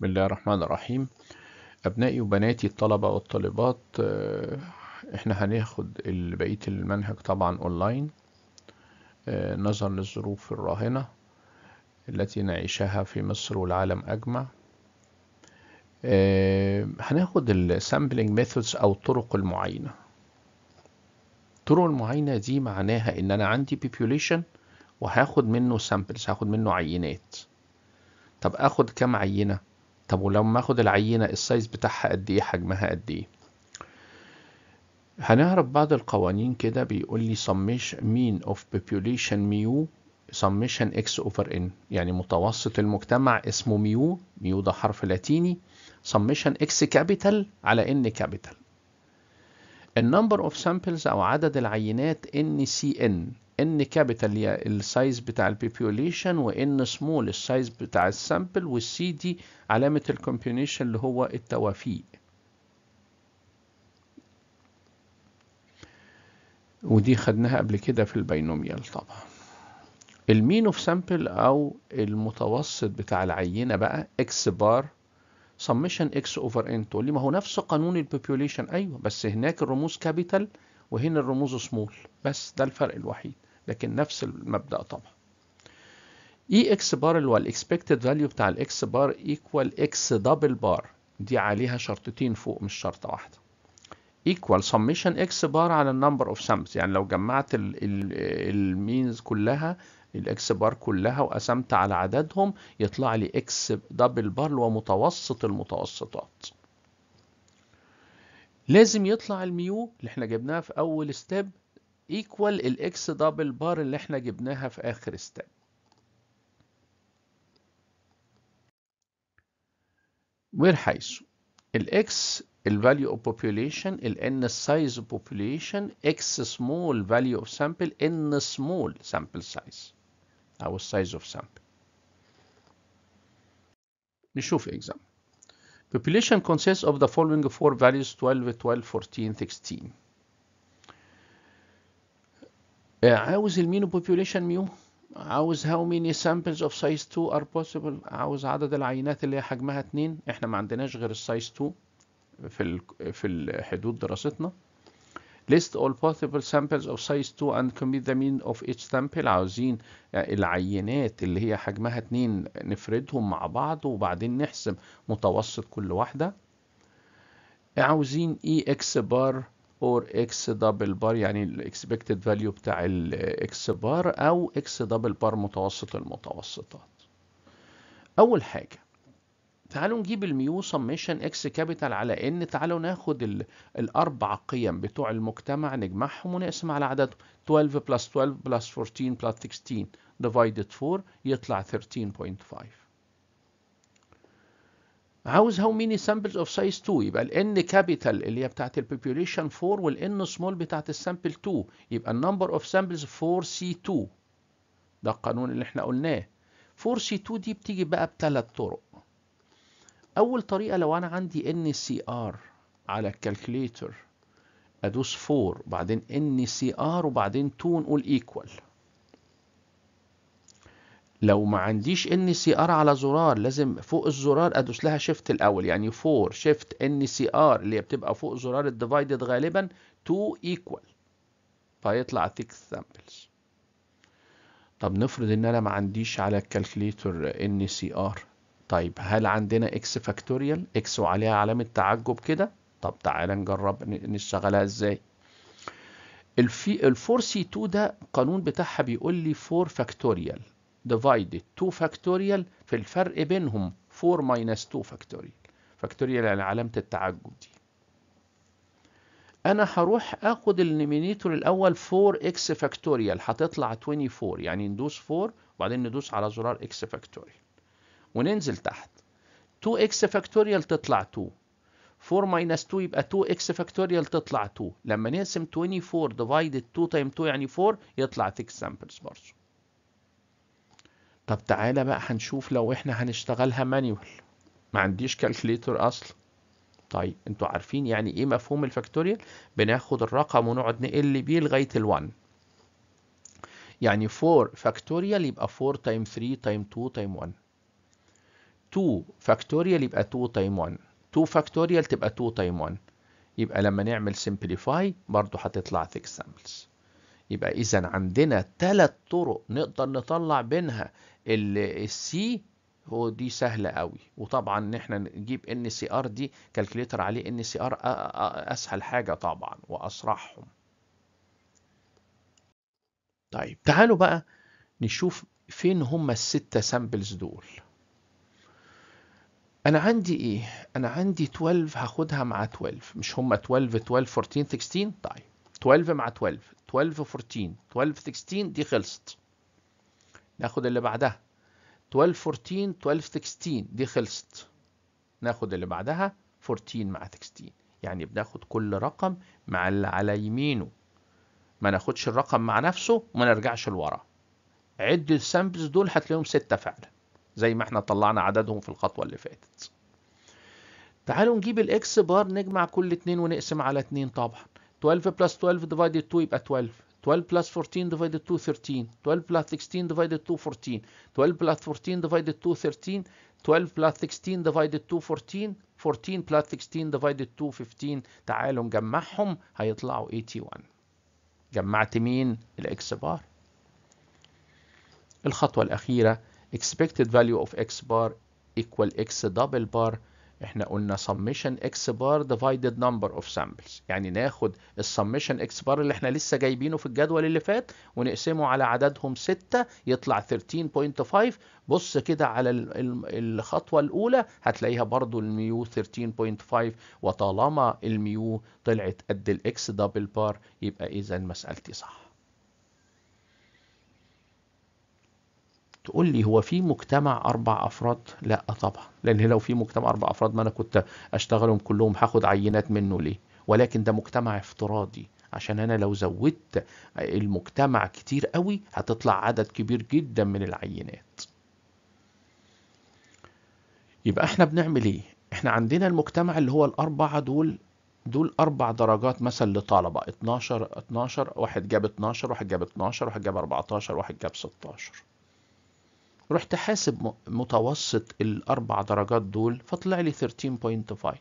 بسم الله الرحمن الرحيم أبنائي وبناتي الطلبة والطالبات آه، إحنا هناخد بقية المنهج طبعا أونلاين آه، نظرا للظروف الراهنة التي نعيشها في مصر والعالم أجمع آه، هناخد السامبلينج ميثودز أو الطرق المعينة الطرق المعينة دي معناها إن أنا عندي بيبيوليشن وهاخد منه سامبلز هاخد منه عينات طب اخد كام عينه طب ولما اخد العينة السايز بتاعها قد ايه حجمها قد ايه هنعرف بعض القوانين كده بيقول لي سميش mean of population mu summation x over n يعني متوسط المجتمع اسمه ميو ميو ده حرف لاتيني summation x capital على n capital النمبر اوف سامبلز او عدد العينات NCN ان كابيتال هي السايز بتاع البيبيوليشن وان سمول السايز بتاع السامبل والسي دي علامة الكومبينيشن اللي هو التوافيق ودي خدناها قبل كده في الباينوميال طبعا المين اوف سامبل او المتوسط بتاع العينة بقى اكس بار سمشن اكس اوفر ان تقول لي ما هو نفس قانون البوبوليشن ايوه بس هناك الرموز كابيتال وهنا الرموز سمول بس ده الفرق الوحيد لكن نفس المبدأ طبعا اي e اكس بار اللي هو الاكسبكتد فاليو بتاع الاكس بار ايكوال اكس دبل بار دي عليها شرطتين فوق مش شرطة واحدة ايكوال سميشن اكس بار على النمبر اوف سامز يعني لو جمعت المينز كلها الاكس بار كلها وقسمت على عددهم يطلع لي اكس دبل بار اللي هو متوسط المتوسطات لازم يطلع الميو اللي احنا جبناها في اول ستيب ايكوال الاكس دبل بار اللي احنا جبناها في اخر step. وير حيث الاكس الفاليو اوف population الان size اوف population اكس سمول فاليو اوف سامبل ان سمول سامبل سايز او size اوف سامبل نشوف example population consists of the following four values 12 12 14 16 Uh, عاوز المينو population ميو عاوز هاو ميني سامبلز اوف سايز 2 ار بوسيبل عاوز عدد العينات اللي هي حجمها 2 احنا ما عندناش غير السايز 2 في في حدود دراستنا list all possible samples of size 2 and compute the mean of each sample عاوزين uh, العينات اللي هي حجمها 2 نفردهم مع بعض وبعدين نحسب متوسط كل واحدة عاوزين اي اكس بار اور اكس دبل بار يعني الاكسبكتد فاليو بتاع الاكس بار او اكس دبل بار متوسط المتوسطات اول حاجه تعالوا نجيب الميو سميشن اكس كابيتال على ان تعالوا ناخد الاربع قيم بتوع المجتمع نجمعهم ونقسم على عددهم 12 بلس 12 بلس 14 بلس 16 ديفايدد 4 يطلع 13.5 عاوز هاو ميني سامبلز اوف سايز 2 يبقى الان كابيتال اللي هي بتاعت البوبيوليشن 4 والان سمول بتاعت السامبل 2 يبقى النمبر اوف سامبلز 4 سي 2 ده القانون اللي احنا قلناه 4 سي 2 دي بتيجي بقى بثلاث طرق اول طريقه لو انا عندي ان سي ار على الكالكوليتر ادوس 4 بعدين ان سي ار وبعدين 2 نقول ايكوال لو ما عنديش ان سي ار على زرار لازم فوق الزرار ادوس لها شيفت الاول يعني 4 شيفت ان سي ار اللي بتبقى فوق زرار الديفايدد غالبا تو ايكوال فيطلع ثيك سامبلز طب نفرض ان انا ما عنديش على الكالكليتر ان سي ار طيب هل عندنا اكس فاكتوريال اكس وعليها علامه تعجب كده طب تعالى نجرب نشتغلها ازاي الفي الفور سي 2 ده قانون بتاعها بيقول لي 4 فاكتوريال divided 2 factorial في الفرق بينهم 4 minus 2 factorial factorial يعني علامة التعجب دي انا هروح اخد النيمينيتور الاول 4x factorial هتطلع 24 يعني ندوس 4 وبعدين ندوس على زرار x factorial وننزل تحت 2x factorial تطلع 2 4 ماينس 2 يبقى 2x factorial تطلع 2 لما نقسم 24 divided 2 times 2 يعني 4 يطلع 6 samples برضه طب تعالى بقى هنشوف لو احنا هنشتغلها مانيوال ما عنديش كالكليتور اصلا طيب انتوا عارفين يعني ايه مفهوم الفاكتوريال بناخد الرقم ونقعد نقل بيه لغايه ال1 يعني 4 فاكتوريال يبقى 4 تايم 3 تايم 2 تايم 1 2 فاكتوريال يبقى 2 تايم 1 2 فاكتوريال تبقى 2 تايم 1 يبقى لما نعمل سمبليفاي برضو هتطلع 6 سامبلز يبقى إذا عندنا ثلاث طرق نقدر نطلع بينها السي هو دي سهلة قوي وطبعا ان احنا نجيب ان سي ار دي كالكليتر عليه ان سي ار اسهل حاجة طبعا واسرعهم طيب تعالوا بقى نشوف فين هما الستة سامبلز دول انا عندي ايه انا عندي 12 هاخدها مع 12 مش هما 12 12 14 16 طيب 12 مع 12 12 14 12 16 دي خلصت ناخد اللي بعدها 12 14 12 16 دي خلصت ناخد اللي بعدها 14 مع 16 يعني بناخد كل رقم مع اللي على يمينه ما ناخدش الرقم مع نفسه وما نرجعش لورا عد السامبلز دول هتلاقيهم ستة فعلا زي ما احنا طلعنا عددهم في الخطوة اللي فاتت تعالوا نجيب الاكس بار نجمع كل اتنين ونقسم على اتنين طبعا 12 plus 12 divided 2 يبقى 12 12 plus 14 divided 2 13 12 plus 16 divided 2 14 12 plus 14 divided 2 13 12 plus 16 divided 2 14 14 plus 16 divided 2 15 تعالوا نجمعهم هيطلعوا 81 جمعت مين الاكس بار الخطوة الأخيرة expected value of x bar equal x double bar احنا قلنا summation x bar divided number of samples يعني ناخد summation x bar اللي احنا لسه جايبينه في الجدول اللي فات ونقسمه على عددهم 6 يطلع 13.5 بص كده على الخطوة الأولى هتلاقيها برضو الميو 13.5 وطالما الميو طلعت قد الاكس دبل بار يبقى إذا مسألتي صح تقول لي هو في مجتمع اربع افراد لا طبعا لان لو في مجتمع اربع افراد ما انا كنت اشتغلهم كلهم هاخد عينات منه ليه ولكن ده مجتمع افتراضي عشان انا لو زودت المجتمع كتير قوي هتطلع عدد كبير جدا من العينات يبقى احنا بنعمل ايه احنا عندنا المجتمع اللي هو الاربعه دول دول اربع درجات مثلا لطلبه 12 12 واحد جاب 12 واحد جاب 12 واحد جاب 14 واحد جاب 16 رحت حاسب متوسط الأربع درجات دول فطلع لي 13.5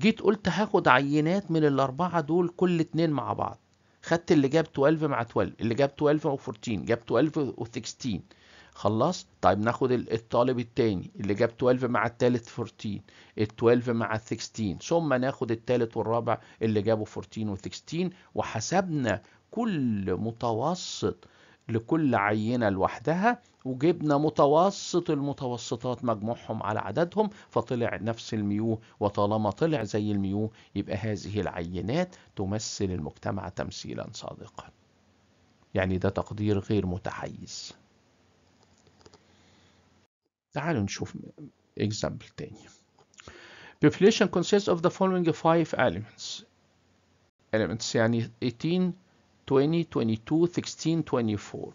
جيت قلت هاخد عينات من الأربعة دول كل اتنين مع بعض خدت اللي جاب 12 مع 12 اللي جاب 12 و14 جاب 12 و16 خلاص طيب ناخد الطالب التاني اللي جاب 12 مع التالت 14 ال12 مع ال16 ثم ناخد التالت والرابع اللي جابوا 14 و16 وحسبنا كل متوسط لكل عينة لوحدها وجبنا متوسط المتوسطات مجموعهم على عددهم فطلع نفس الميوه وطالما طلع زي الميوه يبقى هذه العينات تمثل المجتمع تمثيلا صادقا يعني ده تقدير غير متحيز تعالوا نشوف اكزامبل تاني population consists of the following five elements elements يعني 18 20 22 16 24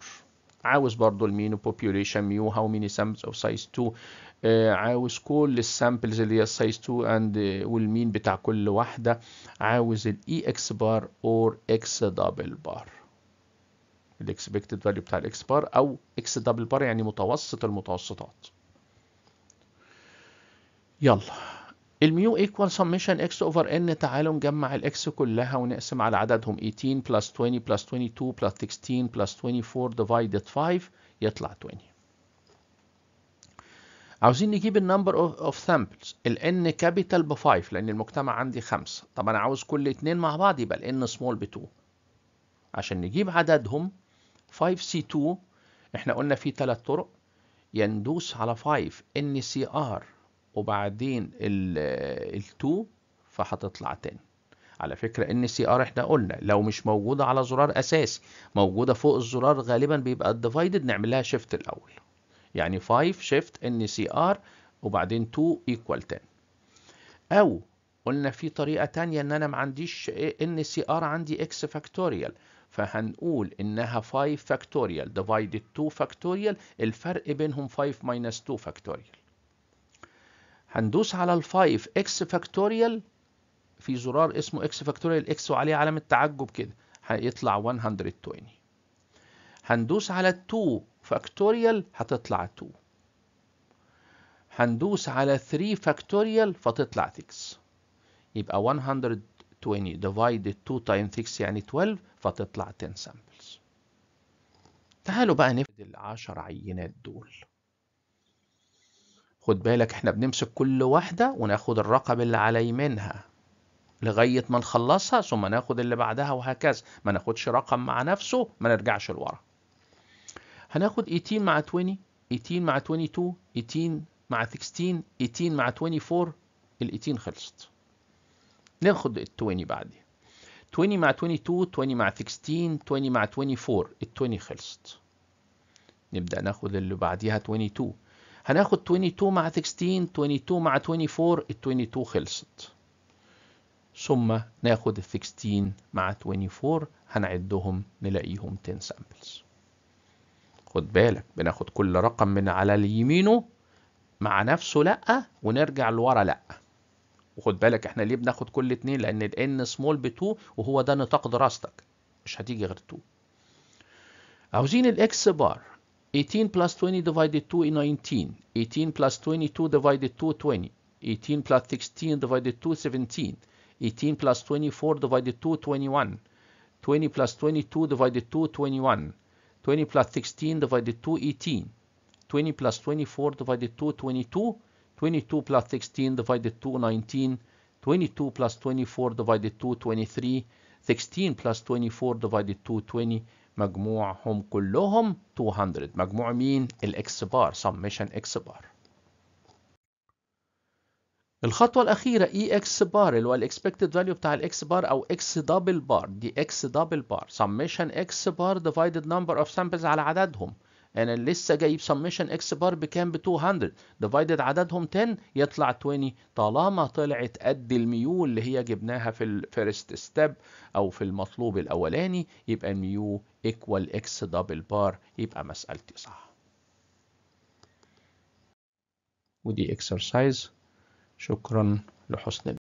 عاوز برضو المين population ميو هاو ميني سامبلز اوف سايز 2 عاوز كل السامبلز اللي هي سايز 2 اند والمين بتاع كل واحدة عاوز الاي اكس بار اور اكس دبل بار الاكسبكتد فاليو بتاع الاكس بار او اكس دبل بار يعني متوسط المتوسطات يلا الميو ايكوال سميشن اكس اوفر ان تعالوا نجمع الاكس كلها ونقسم على عددهم 18 بلس 20 بلس 22 بلس 16 بلس 24 ديفايدد 5 يطلع 20 عاوزين نجيب النمبر اوف سامبلز الان كابيتال ب 5 لان المجتمع عندي 5 طب انا عاوز كل اتنين مع بعض يبقى الان سمول ب 2 عشان نجيب عددهم 5C2 احنا قلنا في ثلاث طرق يندوس على 5 ار وبعدين ال2 فهتطلع تاني على فكرة ان سي ار احنا قلنا لو مش موجودة على زرار اساسي موجودة فوق الزرار غالبا بيبقى الديفايدد نعمل لها شيفت الاول يعني 5 شيفت ان سي ار وبعدين 2 ايكوال تاني او قلنا في طريقة تانية ان انا ما عنديش ان سي ار عندي اكس فاكتوريال فهنقول انها 5 فاكتوريال ديفايدد 2 فاكتوريال الفرق بينهم 5 ماينس 2 فاكتوريال هندوس على الفايف اكس فاكتوريال في زرار اسمه اكس فاكتوريال اكس وعليه علامة تعجب كده هيطلع 120 هندوس على 2 فاكتوريال هتطلع 2 هندوس على 3 فاكتوريال فتطلع 6 يبقى 120 divided 2 times 6 يعني 12 فتطلع 10 samples تعالوا بقى نفرد 10 عينات دول خد بالك احنا بنمسك كل واحدة وناخد الرقم اللي على منها لغاية ما نخلصها ثم ناخد اللي بعدها وهكذا ما ناخدش رقم مع نفسه ما نرجعش لورا هناخد 18 مع 20 18 مع 22 18 مع 16 18 مع 24 ال 18 خلصت ناخد ال 20 بعدي 20 مع 22 20 مع 16 20 مع 24 ال 20 خلصت نبدأ ناخد اللي بعديها 22 هناخد 22 مع 16 22 مع 24 ال 22 خلصت ثم ناخد ال 16 مع 24 هنعدهم نلاقيهم 10 سامبلز خد بالك بناخد كل رقم من على اليمينه مع نفسه لا ونرجع لورا لا وخد بالك احنا ليه بناخد كل اتنين لان n سمول ب 2 وهو ده نطاق دراستك مش هتيجي غير 2 عاوزين x بار 18 plus 20 divided 2 is 19. 18 plus 22 divided 2 20. 18 plus 16 divided 2 17. 18 plus 24 divided 2 21. 20 plus 22 divided 2 21. 20 plus 16 divided 2 18. 20 plus 24 divided 2 22. 22 plus 16 divided 2 19. 22 plus 24 divided 2 23. 16 plus 24 divided 2 20. مجموعهم كلهم 200 مجموع مين؟ الاكس بار سميشن اكس بار الخطوة الأخيرة اي اكس بار اللي هو الاكسبكتد فاليو بتاع الاكس بار أو اكس دبل بار دي اكس دبل بار سميشن اكس بار ديفايدد نمبر اوف سامبلز على عددهم انا لسه جايب سمشن اكس بار بكام ب 200 ديفايدد عددهم 10 يطلع 20 طالما طلعت قد الميو اللي هي جبناها في الفيرست ستيب او في المطلوب الاولاني يبقى الميو ايكوال اكس دبل بار يبقى مسألتي صح ودي اكسرسايز شكرا لحسن